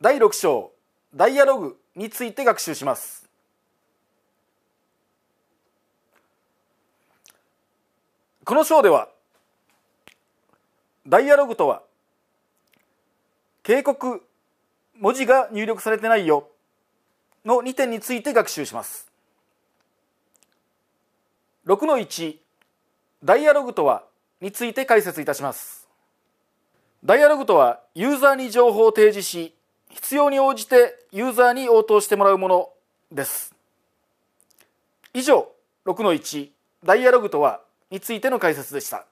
第6章ダイアログについて学習しますこの章ではダイアログとは警告文字が入力されてないよの2点について学習します6の1ダイアログとはについて解説いたしますダイアログとはユーザーに情報を提示し必要に応じてユーザーに応答してもらうものです以上6の1ダイアログとはについての解説でした